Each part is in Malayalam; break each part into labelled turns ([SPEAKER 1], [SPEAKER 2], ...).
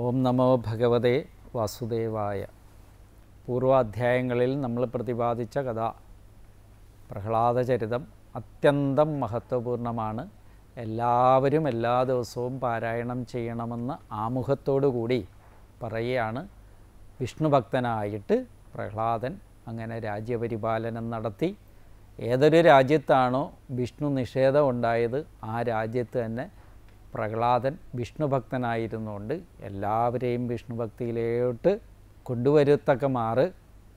[SPEAKER 1] ഓം നമോ ഭഗവതേ വാസുദേവായ പൂർവാധ്യായങ്ങളിൽ നമ്മൾ പ്രതിപാദിച്ച കഥ പ്രഹ്ലാദചരിതം അത്യന്തം മഹത്വപൂർണ്ണമാണ് എല്ലാവരും എല്ലാ ദിവസവും പാരായണം ചെയ്യണമെന്ന് ആമുഖത്തോടു കൂടി പറയുകയാണ് വിഷ്ണുഭക്തനായിട്ട് പ്രഹ്ലാദൻ അങ്ങനെ രാജ്യപരിപാലനം നടത്തി ഏതൊരു രാജ്യത്താണോ വിഷ്ണു നിഷേധം ഉണ്ടായത് ആ രാജ്യത്ത് തന്നെ പ്രഹ്ലാദൻ വിഷ്ണുഭക്തനായിരുന്നുകൊണ്ട് എല്ലാവരെയും വിഷ്ണുഭക്തിയിലോട്ട് കൊണ്ടുവരത്തക്ക മാറ്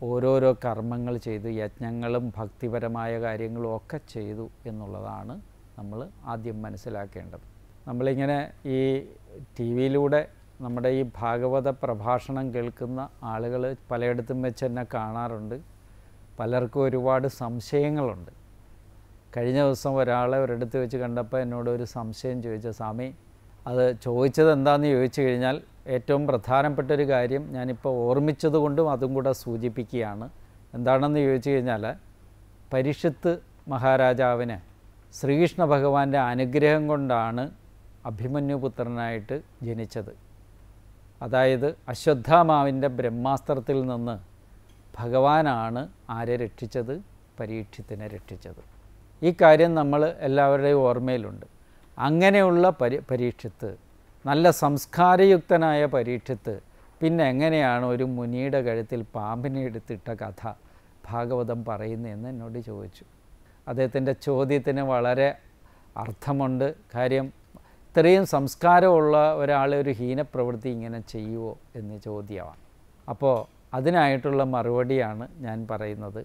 [SPEAKER 1] ഓരോരോ കർമ്മങ്ങൾ ചെയ്തു യജ്ഞങ്ങളും ഭക്തിപരമായ കാര്യങ്ങളും ഒക്കെ ചെയ്തു എന്നുള്ളതാണ് നമ്മൾ ആദ്യം മനസ്സിലാക്കേണ്ടത് നമ്മളിങ്ങനെ ഈ ടി വിയിലൂടെ നമ്മുടെ ഈ ഭാഗവത പ്രഭാഷണം കേൾക്കുന്ന ആളുകൾ പലയിടത്തും വെച്ച് തന്നെ കാണാറുണ്ട് പലർക്കും ഒരുപാട് സംശയങ്ങളുണ്ട് കഴിഞ്ഞ ദിവസം ഒരാളെ ഒരിടത്ത് വെച്ച് കണ്ടപ്പോൾ എന്നോട് ഒരു സംശയം ചോദിച്ച സ്വാമി അത് ചോദിച്ചത് എന്താണെന്ന് ചോദിച്ചു കഴിഞ്ഞാൽ ഏറ്റവും പ്രധാനപ്പെട്ട ഒരു കാര്യം ഞാനിപ്പോൾ ഓർമ്മിച്ചത് കൊണ്ടും അതും കൂടെ സൂചിപ്പിക്കുകയാണ് എന്താണെന്ന് ചോദിച്ചു കഴിഞ്ഞാൽ പരിഷത്ത് മഹാരാജാവിന് ശ്രീകൃഷ്ണ ഭഗവാന്റെ അനുഗ്രഹം കൊണ്ടാണ് അഭിമന്യുപുത്രനായിട്ട് ജനിച്ചത് അതായത് അശ്വത്ഥാമാവിൻ്റെ ബ്രഹ്മാസ്ത്രത്തിൽ നിന്ന് ഭഗവാനാണ് ആരെ രക്ഷിച്ചത് പരീക്ഷത്തിനെ രക്ഷിച്ചത് ഈ കാര്യം നമ്മൾ എല്ലാവരുടെയും ഓർമ്മയിലുണ്ട് അങ്ങനെയുള്ള പരി പരീക്ഷത്ത് നല്ല സംസ്കാരയുക്തനായ പരീക്ഷത്ത് പിന്നെ എങ്ങനെയാണ് ഒരു മുനിയുടെ കഴുത്തിൽ പാമ്പിനെ എടുത്തിട്ട കഥ ഭാഗവതം പറയുന്നതെന്ന് എന്നോട് ചോദിച്ചു അദ്ദേഹത്തിൻ്റെ ചോദ്യത്തിന് വളരെ അർത്ഥമുണ്ട് കാര്യം ഇത്രയും സംസ്കാരമുള്ള ഒരാൾ ഒരു ഹീനപ്രവൃത്തി ഇങ്ങനെ ചെയ്യുമോ എന്ന് ചോദ്യമാണ് അപ്പോൾ അതിനായിട്ടുള്ള മറുപടിയാണ് ഞാൻ പറയുന്നത്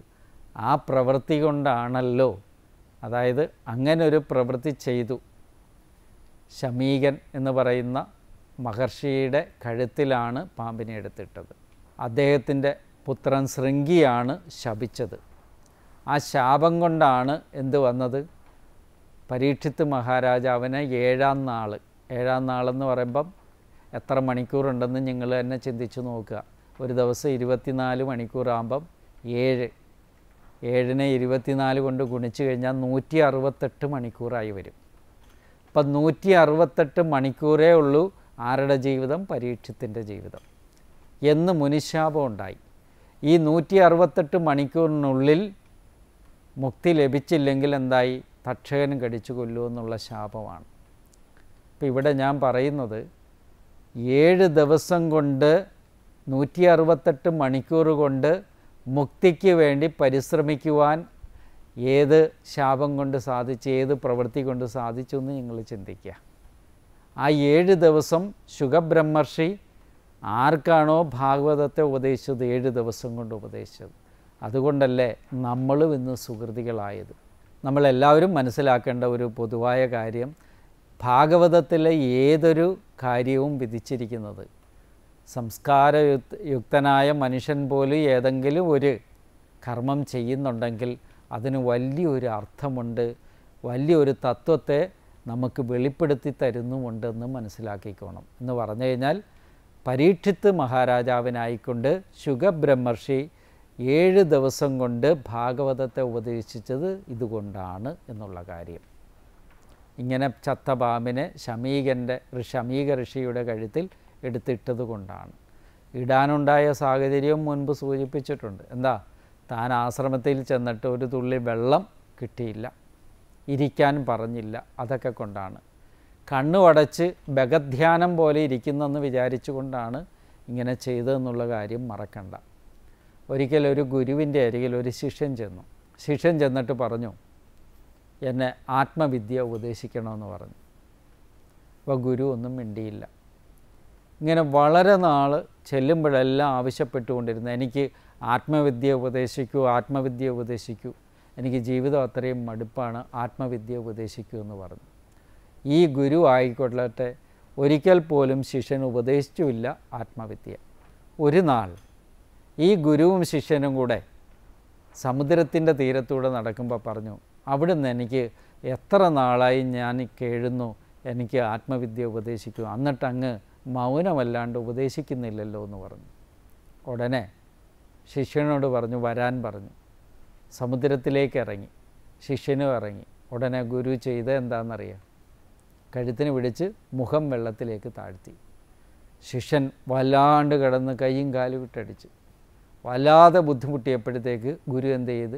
[SPEAKER 1] ആ പ്രവൃത്തി കൊണ്ടാണല്ലോ അതായത് അങ്ങനെ ഒരു പ്രവൃത്തി ചെയ്തു ശമീകൻ എന്ന് പറയുന്ന മഹർഷിയുടെ കഴുത്തിലാണ് പാമ്പിനെ എടുത്തിട്ടത് അദ്ദേഹത്തിൻ്റെ പുത്രൻ ശൃംഗിയാണ് ശപിച്ചത് ആ ശാപം കൊണ്ടാണ് എന്ത് വന്നത് പരീക്ഷിത്ത് മഹാരാജാവിന് ഏഴാം നാൾ ഏഴാം നാളെന്ന് പറയുമ്പം എത്ര മണിക്കൂറുണ്ടെന്ന് നിങ്ങൾ തന്നെ ചിന്തിച്ചു നോക്കുക ഒരു ദിവസം ഇരുപത്തിനാല് മണിക്കൂറാകുമ്പം ഏഴ് ഏഴിനെ ഇരുപത്തിനാല് കൊണ്ട് ഗുണിച്ചു കഴിഞ്ഞാൽ നൂറ്റി അറുപത്തെട്ട് മണിക്കൂറായി വരും അപ്പം നൂറ്റി അറുപത്തെട്ട് മണിക്കൂറേ ഉള്ളൂ ആരുടെ ജീവിതം പരീക്ഷത്തിൻ്റെ ജീവിതം എന്ന് മുനിശാപം ഉണ്ടായി ഈ നൂറ്റി അറുപത്തെട്ട് മണിക്കൂറിനുള്ളിൽ മുക്തി ലഭിച്ചില്ലെങ്കിൽ എന്തായി തക്ഷകനും കടിച്ചു കൊല്ലുമെന്നുള്ള ശാപമാണ് ഇപ്പം ഇവിടെ ഞാൻ പറയുന്നത് ഏഴ് ദിവസം കൊണ്ട് നൂറ്റി അറുപത്തെട്ട് മണിക്കൂർ കൊണ്ട് മുക്തിക്ക് വേണ്ടി പരിശ്രമിക്കുവാൻ ഏത് ശാപം കൊണ്ട് സാധിച്ചു ഏത് പ്രവൃത്തി കൊണ്ട് സാധിച്ചു എന്ന് നിങ്ങൾ ചിന്തിക്കുക ആ ഏഴ് ദിവസം ശുഖബ്രഹ്മർഷി ആർക്കാണോ ഭാഗവതത്തെ ഉപദേശിച്ചത് ഏഴ് ദിവസം കൊണ്ട് ഉപദേശിച്ചത് അതുകൊണ്ടല്ലേ നമ്മളും ഇന്ന് സുഹൃതികളായത് നമ്മളെല്ലാവരും മനസ്സിലാക്കേണ്ട ഒരു പൊതുവായ കാര്യം ഭാഗവതത്തിലെ ഏതൊരു കാര്യവും വിധിച്ചിരിക്കുന്നത് സംസ്കാരയുക്തനായ മനുഷ്യൻ പോലും ഏതെങ്കിലും ഒരു കർമ്മം ചെയ്യുന്നുണ്ടെങ്കിൽ അതിന് വലിയൊരു അർത്ഥമുണ്ട് വലിയൊരു തത്വത്തെ നമുക്ക് വെളിപ്പെടുത്തി തരുന്നുമുണ്ടെന്ന് മനസ്സിലാക്കിക്കോണം എന്ന് പറഞ്ഞു കഴിഞ്ഞാൽ പരീക്ഷിത്ത് മഹാരാജാവിനായിക്കൊണ്ട് ശുഖബ്രഹ്മർഷി ഏഴ് ദിവസം കൊണ്ട് ഭാഗവതത്തെ ഉപദേശിച്ചത് ഇതുകൊണ്ടാണ് എന്നുള്ള കാര്യം ഇങ്ങനെ ചത്തപാമ്പിനെ ഷമീകൻ്റെ ഷമീക ഋഷിയുടെ കഴുത്തിൽ എടുത്തിട്ടത് കൊണ്ടാണ് ഇടാനുണ്ടായ സാഹചര്യം മുൻപ് സൂചിപ്പിച്ചിട്ടുണ്ട് എന്താ താൻ ആശ്രമത്തിൽ ചെന്നിട്ട് ഒരു തുള്ളി വെള്ളം കിട്ടിയില്ല ഇരിക്കാൻ പറഞ്ഞില്ല അതൊക്കെ കൊണ്ടാണ് കണ്ണു അടച്ച് ബഗധ്യാനം പോലെ ഇരിക്കുന്നെന്ന് കൊണ്ടാണ് ഇങ്ങനെ ചെയ്തതെന്നുള്ള കാര്യം മറക്കണ്ട ഒരിക്കലൊരു ഗുരുവിൻ്റെ അരികിൽ ഒരു ശിഷ്യൻ ചെന്നു ശിഷ്യൻ ചെന്നിട്ട് പറഞ്ഞു എന്നെ ആത്മവിദ്യ ഉപദേശിക്കണമെന്ന് പറഞ്ഞു അപ്പോൾ ഗുരു ഒന്നും മിണ്ടിയില്ല ഇങ്ങനെ വളരെ നാൾ ചെല്ലുമ്പോഴെല്ലാം ആവശ്യപ്പെട്ടുകൊണ്ടിരുന്നത് എനിക്ക് ആത്മവിദ്യ ഉപദേശിക്കൂ ആത്മവിദ്യ ഉപദേശിക്കൂ എനിക്ക് ജീവിതം അത്രയും മടുപ്പാണ് ആത്മവിദ്യ ഉപദേശിക്കൂ എന്ന് പറഞ്ഞു ഈ ഗുരു ആയിക്കൊള്ളട്ടെ ഒരിക്കൽ പോലും ശിഷ്യൻ ഉപദേശിച്ചുമില്ല ആത്മവിദ്യ ഒരു നാൾ ഈ ഗുരുവും ശിഷ്യനും കൂടെ സമുദ്രത്തിൻ്റെ തീരത്തൂടെ നടക്കുമ്പോൾ പറഞ്ഞു അവിടുന്ന് എനിക്ക് എത്ര നാളായി ഞാൻ കേഴുന്നു എനിക്ക് ആത്മവിദ്യ ഉപദേശിക്കൂ എന്നിട്ടങ്ങ് അങ്ങ് മൗനമല്ലാണ്ട് ഉപദേശിക്കുന്നില്ലല്ലോ എന്ന് പറഞ്ഞു ഉടനെ ശിഷ്യനോട് പറഞ്ഞു വരാൻ പറഞ്ഞു സമുദ്രത്തിലേക്ക് ഇറങ്ങി ശിഷ്യനും ഇറങ്ങി ഉടനെ ഗുരു ചെയ്ത് എന്താണെന്നറിയാം കഴുത്തിന് പിടിച്ച് മുഖം വെള്ളത്തിലേക്ക് താഴ്ത്തി ശിഷ്യൻ വല്ലാണ്ട് കിടന്ന് കൈയും കാലും വിട്ടടിച്ച് വല്ലാതെ ബുദ്ധിമുട്ടിയപ്പോഴത്തേക്ക് ഗുരു എന്ത് ചെയ്ത്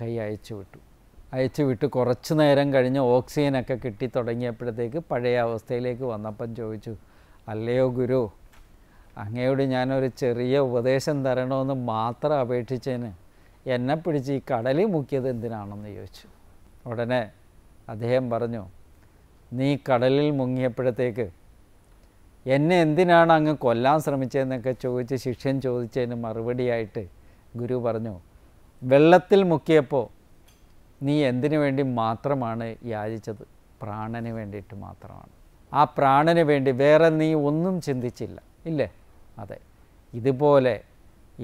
[SPEAKER 1] കൈ അയച്ചു വിട്ടു അയച്ചു വിട്ട് കുറച്ച് നേരം കഴിഞ്ഞ് ഓക്സിജനൊക്കെ കിട്ടി തുടങ്ങിയപ്പോഴത്തേക്ക് പഴയ അവസ്ഥയിലേക്ക് വന്നപ്പം ചോദിച്ചു അല്ലയോ ഗുരു അങ്ങയോട് ഞാനൊരു ചെറിയ ഉപദേശം തരണമെന്ന് മാത്രം അപേക്ഷിച്ചതിന് എന്നെ പിടിച്ച് ഈ കടലിൽ മുക്കിയത് എന്തിനാണെന്ന് ചോദിച്ചു ഉടനെ അദ്ദേഹം പറഞ്ഞു നീ കടലിൽ മുങ്ങിയപ്പോഴത്തേക്ക് എന്നെ എന്തിനാണ് അങ്ങ് കൊല്ലാൻ ശ്രമിച്ചതെന്നൊക്കെ ചോദിച്ച് ശിക്ഷൻ ചോദിച്ചതിന് മറുപടിയായിട്ട് ഗുരു പറഞ്ഞു വെള്ളത്തിൽ മുക്കിയപ്പോൾ നീ എന്തിനു വേണ്ടി മാത്രമാണ് യാചിച്ചത് പ്രാണന് വേണ്ടിയിട്ട് മാത്രമാണ് ആ പ്രാണന് വേണ്ടി വേറെ നീ ഒന്നും ചിന്തിച്ചില്ല ഇല്ലേ അതെ ഇതുപോലെ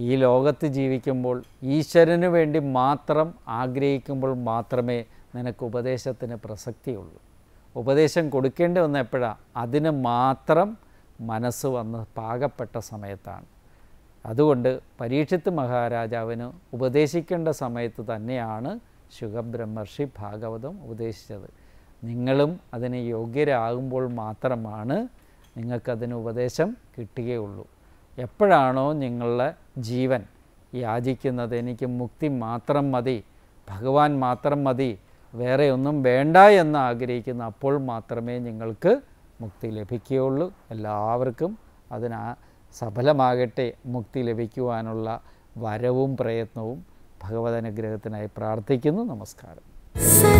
[SPEAKER 1] ഈ ലോകത്ത് ജീവിക്കുമ്പോൾ ഈശ്വരന് വേണ്ടി മാത്രം ആഗ്രഹിക്കുമ്പോൾ മാത്രമേ നിനക്ക് ഉപദേശത്തിന് പ്രസക്തിയുള്ളൂ ഉപദേശം കൊടുക്കേണ്ടി വന്ന എപ്പോഴാണ് അതിന് മാത്രം മനസ്സ് വന്ന് പാകപ്പെട്ട സമയത്താണ് അതുകൊണ്ട് പരീക്ഷിത്ത് മഹാരാജാവിന് ഉപദേശിക്കേണ്ട സമയത്ത് തന്നെയാണ് ശുഖബ്രഹ്മർഷി ഭാഗവതം ഉപദേശിച്ചത് നിങ്ങളും അതിന് യോഗ്യരാകുമ്പോൾ മാത്രമാണ് നിങ്ങൾക്കതിന് ഉപദേശം കിട്ടുകയുള്ളൂ എപ്പോഴാണോ നിങ്ങളുടെ ജീവൻ യാചിക്കുന്നത് എനിക്ക് മുക്തി മാത്രം മതി ഭഗവാൻ മാത്രം മതി വേറെ ഒന്നും വേണ്ട എന്ന് ആഗ്രഹിക്കുന്ന അപ്പോൾ മാത്രമേ നിങ്ങൾക്ക് മുക്തി ലഭിക്കുകയുള്ളൂ എല്ലാവർക്കും അതിനാ സഫലമാകട്ടെ മുക്തി ലഭിക്കുവാനുള്ള വരവും പ്രയത്നവും ഭഗവത് അനുഗ്രഹത്തിനായി പ്രാർത്ഥിക്കുന്നു നമസ്കാരം